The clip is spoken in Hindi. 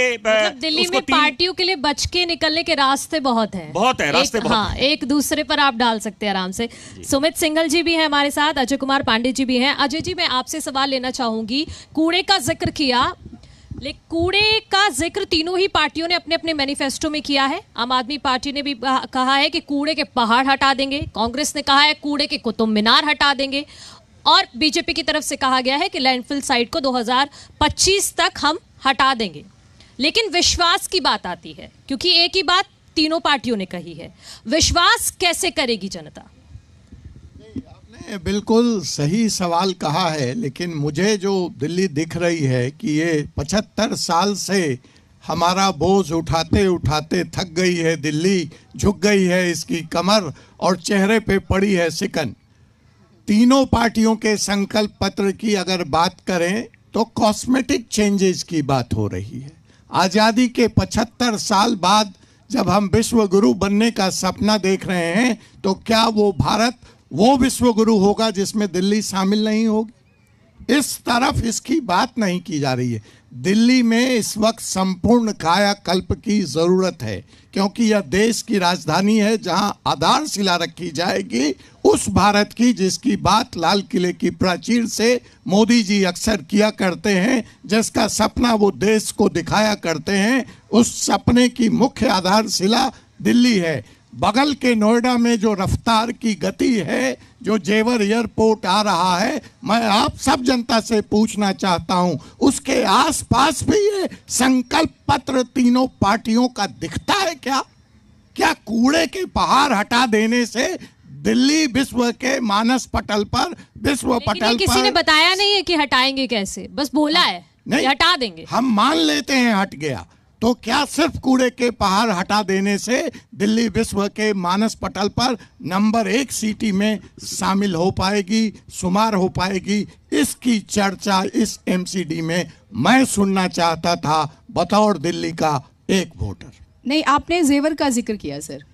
मतलब दिल्ली में पार्टियों के लिए बच के निकलने के रास्ते बहुत हैं बहुत है रास्ते एक, बहुत हाँ एक दूसरे पर आप डाल सकते हैं आराम से सुमित सिंघल जी भी हैं हमारे साथ अजय कुमार पांडे जी भी हैं अजय जी मैं आपसे सवाल लेना चाहूंगी कूड़े का जिक्र किया लेकिन कूड़े का जिक्र तीनों ही पार्टियों ने अपने अपने मैनिफेस्टो में किया है आम आदमी पार्टी ने भी कहा है कि कूड़े के पहाड़ हटा देंगे कांग्रेस ने कहा है कूड़े के कुतुब मीनार हटा देंगे और बीजेपी की तरफ से कहा गया है कि लैंडफिल साइट को 2025 तक हम हटा देंगे लेकिन विश्वास की बात आती है क्योंकि एक ही बात तीनों पार्टियों ने कही है विश्वास कैसे करेगी जनता आपने बिल्कुल सही सवाल कहा है लेकिन मुझे जो दिल्ली दिख रही है कि ये पचहत्तर साल से हमारा बोझ उठाते उठाते थक गई है दिल्ली झुक गई है इसकी कमर और चेहरे पे पड़ी है सिकन तीनों पार्टियों के संकल्प पत्र की अगर बात करें तो कॉस्मेटिक चेंजेस की बात हो रही है आज़ादी के 75 साल बाद जब हम विश्व गुरु बनने का सपना देख रहे हैं तो क्या वो भारत वो विश्व गुरु होगा जिसमें दिल्ली शामिल नहीं होगी इस तरफ इसकी बात नहीं की जा रही है दिल्ली में इस वक्त संपूर्ण कायाकल्प की ज़रूरत है क्योंकि यह देश की राजधानी है जहां आधारशिला रखी जाएगी उस भारत की जिसकी बात लाल किले की प्राचीर से मोदी जी अक्सर किया करते हैं जिसका सपना वो देश को दिखाया करते हैं उस सपने की मुख्य आधारशिला दिल्ली है बगल के नोएडा में जो रफ्तार की गति है जो जेवर एयरपोर्ट आ रहा है मैं आप सब जनता से पूछना चाहता हूं उसके आसपास भी ये संकल्प पत्र तीनों पार्टियों का दिखता है क्या क्या कूड़े के पहाड़ हटा देने से दिल्ली विश्व के मानस पटल पर विश्व पटल किसी पर, ने बताया नहीं है कि हटाएंगे कैसे बस बोला है नहीं हटा देंगे हम मान लेते हैं हट गया तो क्या सिर्फ कूड़े के पहाड़ हटा देने से दिल्ली विश्व के मानस पटल पर नंबर एक सिटी में शामिल हो पाएगी शुमार हो पाएगी इसकी चर्चा इस एमसीडी में मैं सुनना चाहता था बतौर दिल्ली का एक वोटर नहीं आपने जेवर का जिक्र किया सर